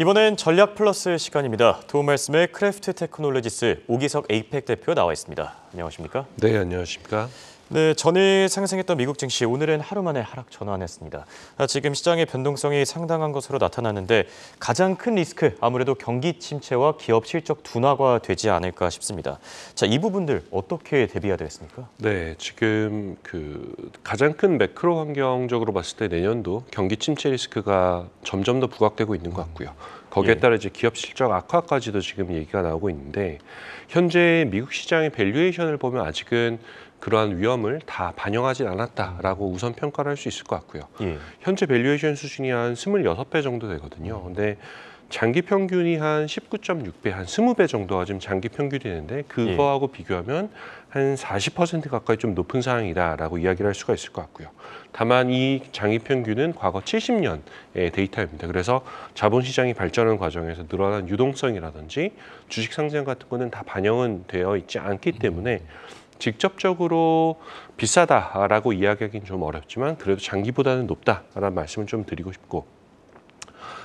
이번엔 전략 플러스 시간입니다. 도움 말씀에 크래프트 테크놀로지스 오기석 에이펙 대표 나와 있습니다. 안녕하십니까? 네, 안녕하십니까? 네, 전에 상승했던 미국 증시 오늘은 하루 만에 하락 전환했습니다. 아, 지금 시장의 변동성이 상당한 것으로 나타나는데 가장 큰 리스크 아무래도 경기 침체와 기업 실적 둔화가 되지 않을까 싶습니다. 자, 이 부분들 어떻게 대비해야 되겠습니까? 네, 지금 그 가장 큰 매크로 환경적으로 봤을 때 내년도 경기 침체 리스크가 점점 더 부각되고 있는 것 같고요. 거기에 예. 따라 이제 기업 실적 악화까지도 지금 얘기가 나오고 있는데 현재 미국 시장의 밸류에이션을 보면 아직은 그러한 위험을 다 반영하지 않았다라고 우선 평가를 할 수 있을 것 같고요. 예. 현재 밸류에이션 수준이 한 스물여섯 배 정도 되거든요. 근데 장기 평균이 한 19.6배, 한 20배 정도가 지금 장기 평균이는데 되 그거하고 예. 비교하면 한 40% 가까이 좀 높은 상황이다라고 이야기를 할 수가 있을 것 같고요. 다만 이 장기 평균은 과거 70년의 데이터입니다. 그래서 자본시장이 발전하는 과정에서 늘어난 유동성이라든지 주식 상장 같은 거는 다 반영은 되어 있지 않기 음. 때문에 음. 직접적으로 비싸다라고 이야기하기는 좀 어렵지만 그래도 장기보다는 높다라는 말씀을 좀 드리고 싶고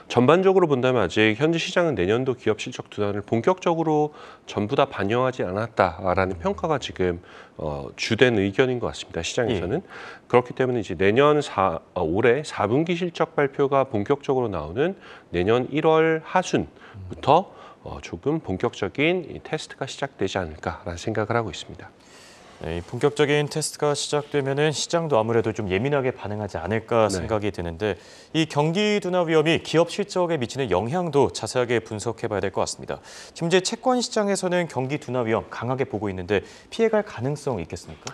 전반적으로 본다면 아직 현지 시장은 내년도 기업 실적 두단을 본격적으로 전부 다 반영하지 않았다라는 평가가 지금 어, 주된 의견인 것 같습니다. 시장에서는 예. 그렇기 때문에 이제 내년 4, 어, 올해 4분기 실적 발표가 본격적으로 나오는 내년 1월 하순부터 어, 조금 본격적인 테스트가 시작되지 않을까라는 생각을 하고 있습니다. 네, 본격적인 테스트가 시작되면 시장도 아무래도 좀 예민하게 반응하지 않을까 네. 생각이 네. 드는데 이 경기 둔화 위험이 기업 실적에 미치는 영향도 자세하게 분석해봐야 될 것 같습니다. 지금 제 채권 시장에서는 경기 둔화 위험 강하게 보고 있는데 피해갈 가능성 있겠습니까?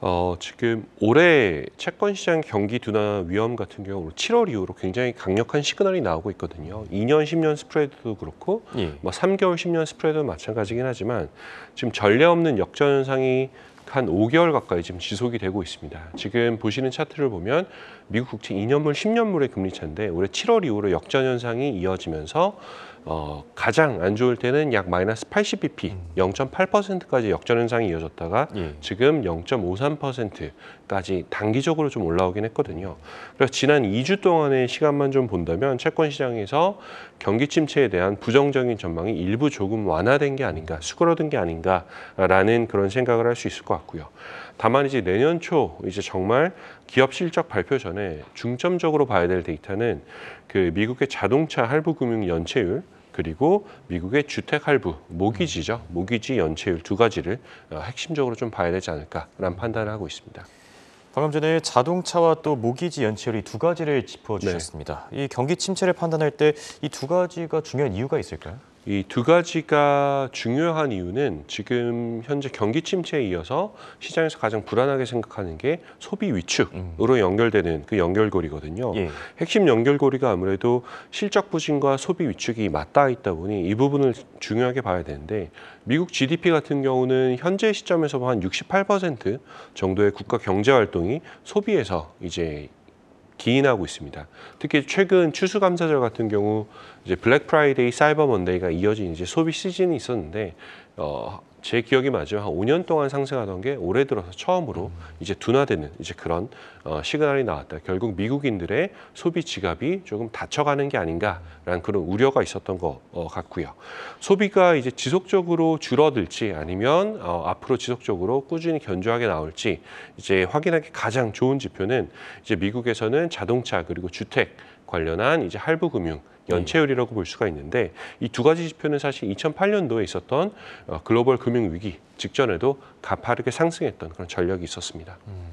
어, 지금 올해 채권 시장 경기 둔화 위험 같은 경우 7월 이후로 굉장히 강력한 시그널이 나오고 있거든요. 2년, 10년 스프레드도 그렇고 예. 뭐 3개월, 10년 스프레드도 마찬가지긴 하지만 지금 전례 없는 역전상이 한 5개월 가까이 지금 지속이 되고 있습니다. 지금 보시는 차트를 보면 미국 국채 2년물, 10년물의 금리 차인데 올해 7월 이후로 역전 현상이 이어지면서 어, 가장 안 좋을 때는 약 마이너스 80bp, 음. 0.8%까지 역전 현상이 이어졌다가 예. 지금 0.53%까지 단기적으로 좀 올라오긴 했거든요. 그래서 지난 2주 동안의 시간만 좀 본다면 채권 시장에서 경기 침체에 대한 부정적인 전망이 일부 조금 완화된 게 아닌가, 수그러든 게 아닌가라는 그런 생각을 할 수 있을 것 같고요. 다만 이제 내년 초 이제 정말 기업 실적 발표 전에 중점적으로 봐야 될 데이터는 그 미국의 자동차 할부 금융 연체율 그리고 미국의 주택 할부, 모기지죠. 모기지 연체율 두 가지를 어, 핵심적으로 좀 봐야 되지 않을까라는 판단을 하고 있습니다. 방금 전에 자동차와 또 모기지 연체율이 두 가지를 짚어주셨습니다. 네. 이 경기 침체를 판단할 때 이 두 가지가 중요한 이유가 있을까요? 이두 가지가 중요한 이유는 지금 현재 경기 침체에 이어서 시장에서 가장 불안하게 생각하는 게 소비 위축으로 음. 연결되는 그 연결고리거든요. 예. 핵심 연결고리가 아무래도 실적 부진과 소비 위축이 맞닿아 있다 보니 이 부분을 중요하게 봐야 되는데 미국 GDP 같은 경우는 현재 시점에서 뭐 한68% 정도의 국가 경제 활동이 소비에서 이제 기인하고 있습니다. 특히 최근 추수감사절 같은 경우 이제 블랙 프라이데이, 사이버 먼데이가 이어진 이제 소비 시즌이 있었는데 어, 제 기억이 맞아요. 한 5년 동안 상승하던 게 올해 들어서 처음으로 음. 이제 둔화되는 이제 그런 어, 시그널이 나왔다. 결국 미국인들의 소비 지갑이 조금 닫혀가는 게 아닌가라는 그런 우려가 있었던 것 어, 같고요. 소비가 이제 지속적으로 줄어들지 아니면 어, 앞으로 지속적으로 꾸준히 견조하게 나올지 이제 확인하기 가장 좋은 지표는 이제 미국에서는 자동차 그리고 주택 관련한 이제 할부 금융 연체율이라고 볼 수가 있는데 이 두 가지 지표는 사실 2008년도에 있었던 어, 글로벌 금융 위기 직전에도 가파르게 상승했던 그런 전력이 있었습니다. 음.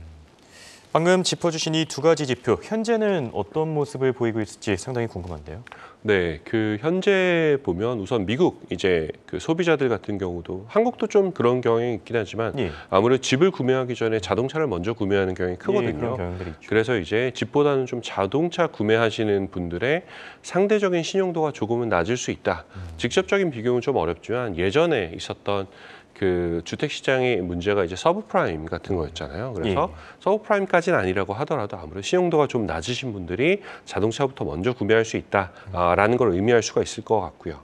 방금 짚어주신 이 두 가지 지표, 현재는 어떤 모습을 보이고 있을지 상당히 궁금한데요. 네, 그 현재 보면 우선 미국 이제 그 소비자들 같은 경우도 한국도 좀 그런 경향이 있긴 하지만 예. 아무래도 집을 구매하기 전에 자동차를 먼저 구매하는 경향이 예, 크거든요. 예, 그래서 이제 집보다는 좀 자동차 구매하시는 분들의 상대적인 신용도가 조금은 낮을 수 있다. 음. 직접적인 비교는 좀 어렵지만 예전에 있었던 그 주택 시장의 문제가 이제 서브프라임 같은 거였잖아요. 그래서 예. 서브프라임까지는 아니라고 하더라도 아무래도 신용도가 좀 낮으신 분들이 자동차부터 먼저 구매할 수 있다라는 걸 의미할 수가 있을 것 같고요.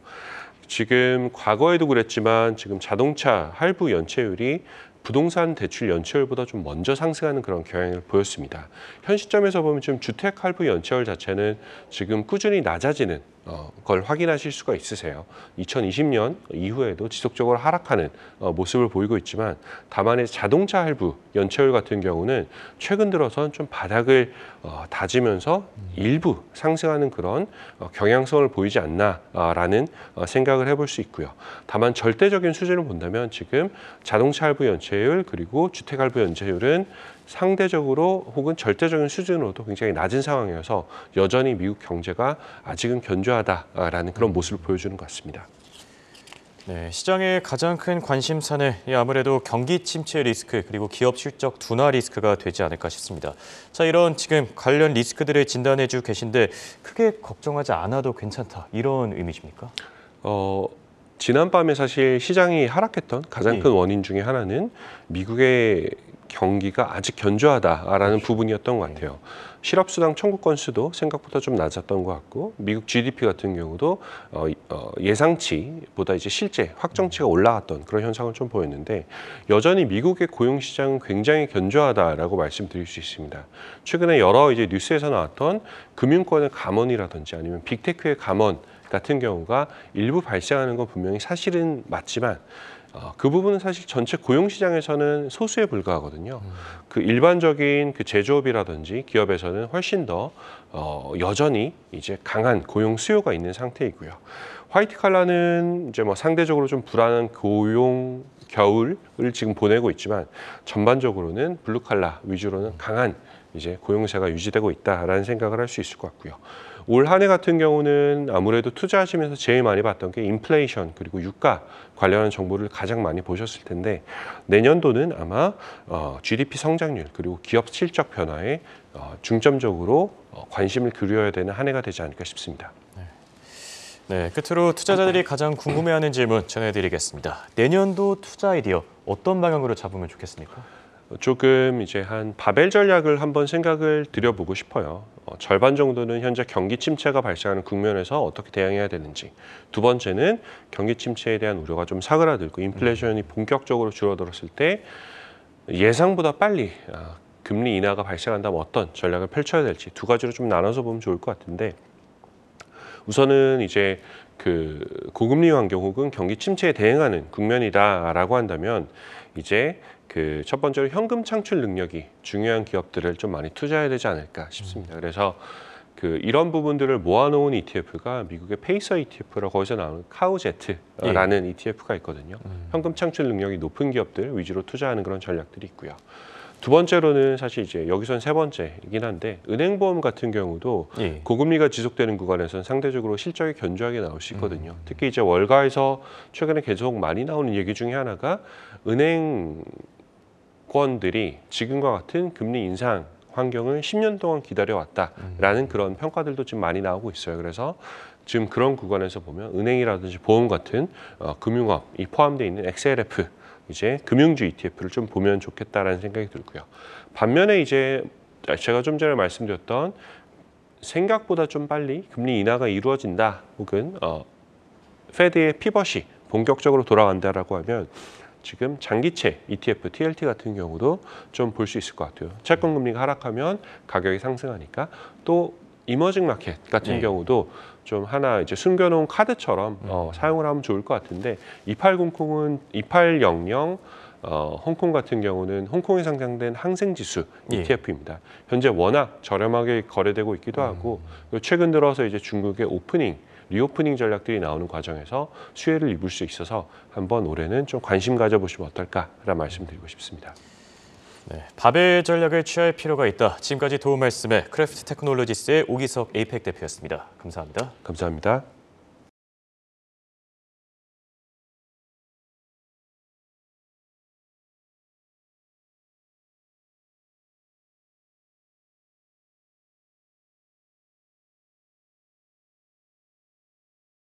지금 과거에도 그랬지만 지금 자동차 할부 연체율이 부동산 대출 연체율보다 좀 먼저 상승하는 그런 경향을 보였습니다. 현 시점에서 보면 지금 주택 할부 연체율 자체는 지금 꾸준히 낮아지는 어, 걸 확인하실 수가 있으세요. 2020년 이후에도 지속적으로 하락하는 어, 모습을 보이고 있지만 다만의 자동차 할부 연체율 같은 경우는 최근 들어선 좀 바닥을 어, 다지면서 일부 상승하는 그런 경향성을 보이지 않나라는 생각을 해볼 수 있고요. 다만 절대적인 수준을 본다면 지금 자동차 할부 연체율 그리고 주택 할부 연체율은 상대적으로 혹은 절대적인 수준으로도 굉장히 낮은 상황이어서 여전히 미국 경제가 아직은 견조 분주하다라는 그런 모습을 보여주는 것 같습니다. 네, 시장의 가장 큰 관심사는 아무래도 경기 침체 리스크 그리고 기업 실적 둔화 리스크가 되지 않을까 싶습니다. 자, 이런 지금 관련 리스크들을 진단해 주 계신데 크게 걱정하지 않아도 괜찮다 이런 의미십니까? 어, 지난밤에 사실 시장이 하락했던 가장 예. 큰 원인 중의 하나는 미국의 경기가 아직 견조하다라는 그렇죠. 부분이었던 것 같아요. 실업수당 청구 건수도 생각보다 좀 낮았던 것 같고 미국 GDP 같은 경우도 어, 어, 예상치보다 이제 실제 확정치가 올라갔던 그런 현상을 좀 보였는데 여전히 미국의 고용 시장은 굉장히 견조하다라고 말씀드릴 수 있습니다. 최근에 여러 이제 뉴스에서 나왔던 금융권의 감원이라든지 아니면 빅테크의 감원 같은 경우가 일부 발생하는 건 분명히 사실은 맞지만 어, 그 부분은 사실 전체 고용시장에서는 소수에 불과하거든요. 음. 그 일반적인 그 제조업이라든지 기업에서는 훨씬 더 어, 여전히 이제 강한 고용 수요가 있는 상태이고요. 화이트 칼라는 이제 뭐 상대적으로 좀 불안한 고용 겨울을 지금 보내고 있지만 전반적으로는 블루 칼라 위주로는 강한 이제 고용세가 유지되고 있다라는 생각을 할 수 있을 것 같고요. 올한해 같은 경우는 아무래도 투자하시면서 제일 많이 봤던 게 인플레이션 그리고 유가 관련한 정보를 가장 많이 보셨을 텐데 내년도는 아마 어, GDP 성장률 그리고 기업 실적 변화에 어, 중점적으로 어, 관심을 기울여야 되는 한 해가 되지 않을까 싶습니다. 네, 네 끝으로 투자자들이 가장 궁금해하는 질문 전해드리겠습니다. 내년도 투자 아이디어 어떤 방향으로 잡으면 좋겠습니까? 조금 이제 한 바벨 전략을 한번 생각을 드려보고 싶어요. 어, 절반 정도는 현재 경기 침체가 발생하는 국면에서 어떻게 대응해야 되는지. 두 번째는 경기 침체에 대한 우려가 좀 사그라들고 인플레이션이 본격적으로 줄어들었을 때 예상보다 빨리 어, 금리 인하가 발생한다면 어떤 전략을 펼쳐야 될지 두 가지로 좀 나눠서 보면 좋을 것 같은데 우선은 이제 그 고금리 환경 혹은 경기 침체에 대응하는 국면이다라고 한다면 이제 그첫 번째로 현금 창출 능력이 중요한 기업들을 좀 많이 투자해야 되지 않을까 싶습니다. 음. 그래서 그 이런 부분들을 모아놓은 ETF가 미국의 페이서 ETF라고 거기서 나오는 카우제트라는 예. ETF가 있거든요. 음. 현금 창출 능력이 높은 기업들 위주로 투자하는 그런 전략들이 있고요. 두 번째로는 사실 이제 여기선 세 번째이긴 한데 은행 보험 같은 경우도 예. 고금리가 지속되는 구간에서는 상대적으로 실적이 견조하게 나올 수 있거든요. 음. 특히 이제 월가에서 최근에 계속 많이 나오는 얘기 중에 하나가 은행 기권들이 지금과 같은 금리 인상 환경을 10년 동안 기다려왔다라는 음. 그런 평가들도 지금 많이 나오고 있어요. 그래서 지금 그런 구간에서 보면 은행이라든지 보험 같은 어, 금융업이 포함되어 있는 XLF 이제 금융주 ETF를 좀 보면 좋겠다라는 생각이 들고요. 반면에 이제 제가 좀 전에 말씀드렸던 생각보다 좀 빨리 금리 인하가 이루어진다 혹은 어, 페드의 피벗이 본격적으로 돌아간다라고 하면 지금 장기채 ETF, TLT 같은 경우도 좀 볼 수 있을 것 같아요. 채권 금리가 하락하면 가격이 상승하니까 또 이머징 마켓 같은 네. 경우도 좀 하나 이제 숨겨놓은 카드처럼 어, 음. 사용을 하면 좋을 것 같은데 2800은 2800 어, 홍콩 같은 경우는 홍콩에 상장된 항생지수 예. ETF입니다. 현재 워낙 저렴하게 거래되고 있기도 음. 하고 최근 들어서 이제 중국의 오프닝 리오프닝 전략들이 나오는 과정에서 수혜를 입을 수 있어서 한번 올해는 좀 관심 가져보시면 어떨까라는 말씀드리고 싶습니다. 네, 바벨 전략을 취할 필요가 있다. 지금까지 도움 말씀에 크래프트 테크놀로지스의 오기석 에이펙 대표였습니다. 감사합니다. 감사합니다.